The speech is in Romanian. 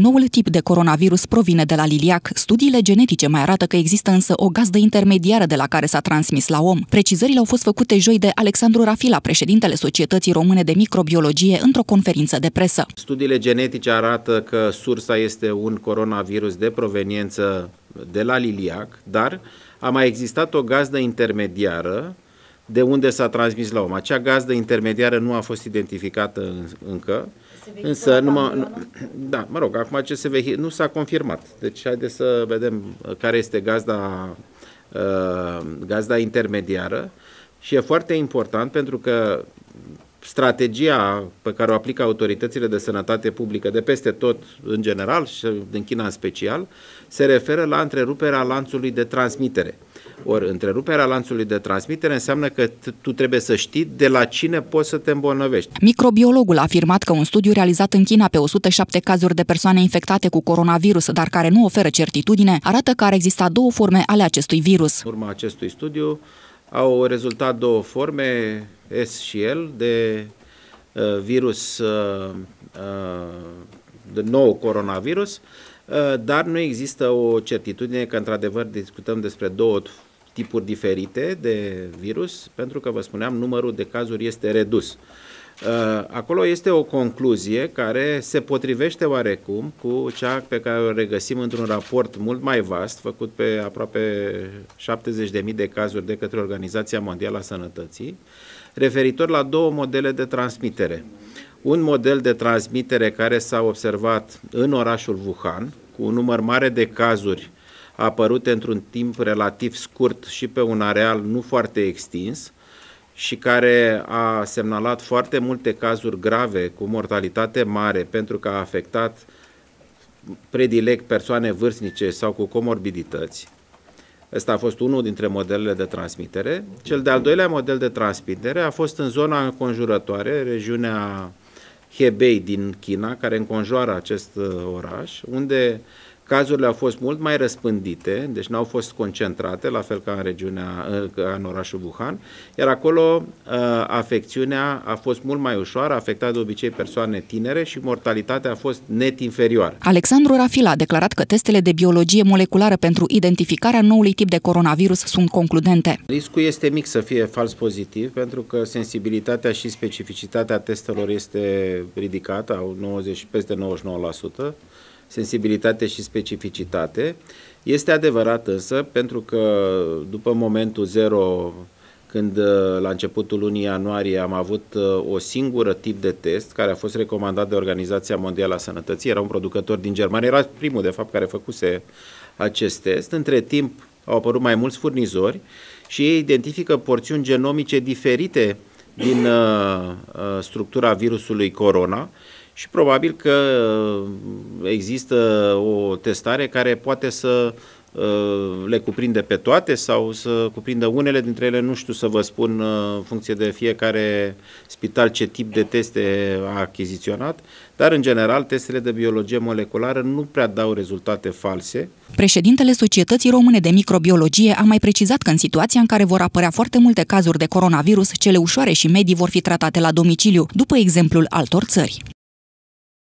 noul tip de coronavirus provine de la liliac. Studiile genetice mai arată că există însă o gazdă intermediară de la care s-a transmis la om. Precizările au fost făcute joi de Alexandru Rafila, președintele Societății Române de Microbiologie, într-o conferință de presă. Studiile genetice arată că sursa este un coronavirus de proveniență de la liliac, dar a mai existat o gazdă intermediară de unde s-a transmis la om. Acea gazdă intermediară nu a fost identificată încă, însă numai, da, mă rog, acum ce se vehi, nu s-a confirmat. Deci haideți să vedem uh, care este gazda, uh, gazda intermediară și e foarte important pentru că strategia pe care o aplică autoritățile de sănătate publică de peste tot în general și din China în special, se referă la întreruperea lanțului de transmitere. Ori întreruperea lanțului de transmitere înseamnă că tu trebuie să știi de la cine poți să te îmbolnăvești. Microbiologul a afirmat că un studiu realizat în China pe 107 cazuri de persoane infectate cu coronavirus, dar care nu oferă certitudine, arată că ar exista două forme ale acestui virus. În urma acestui studiu au rezultat două forme, S și L, de uh, virus, uh, uh, de nou coronavirus, dar nu există o certitudine că într-adevăr discutăm despre două tipuri diferite de virus, pentru că, vă spuneam, numărul de cazuri este redus. Uh, acolo este o concluzie care se potrivește oarecum cu cea pe care o regăsim într-un raport mult mai vast, făcut pe aproape 70.000 de cazuri de către Organizația Mondială a Sănătății, referitor la două modele de transmitere. Un model de transmitere care s-a observat în orașul Wuhan, cu un număr mare de cazuri apărute într-un timp relativ scurt și pe un areal nu foarte extins și care a semnalat foarte multe cazuri grave cu mortalitate mare pentru că a afectat predilect persoane vârstnice sau cu comorbidități. Ăsta a fost unul dintre modelele de transmitere. Cel de-al doilea model de transmitere a fost în zona înconjurătoare, regiunea Hebei din China, care înconjoară acest uh, oraș, unde Cazurile au fost mult mai răspândite, deci n-au fost concentrate, la fel ca în regiunea, eh, ca în orașul Wuhan, iar acolo eh, afecțiunea a fost mult mai ușoară, a afectat de obicei persoane tinere și mortalitatea a fost net inferioară. Alexandru Rafila a declarat că testele de biologie moleculară pentru identificarea noului tip de coronavirus sunt concludente. Riscul este mic să fie fals pozitiv, pentru că sensibilitatea și specificitatea testelor este ridicată, au 90, peste 99% sensibilitate și specificitate. Este adevărat însă, pentru că după momentul zero, când uh, la începutul lunii ianuarie am avut uh, o singură tip de test care a fost recomandat de Organizația Mondială a Sănătății, era un producător din Germania, era primul de fapt care făcuse acest test. Între timp au apărut mai mulți furnizori și ei identifică porțiuni genomice diferite din uh, uh structura virusului corona și probabil că uh, există o testare care poate să uh, le cuprinde pe toate sau să cuprindă unele dintre ele, nu știu să vă spun uh, în funcție de fiecare spital ce tip de teste a achiziționat, dar în general testele de biologie moleculară nu prea dau rezultate false. Președintele Societății Române de Microbiologie a mai precizat că în situația în care vor apărea foarte multe cazuri de coronavirus, cele ușoare și medii vor fi tratate la domiciliu, după exemplul altor țări.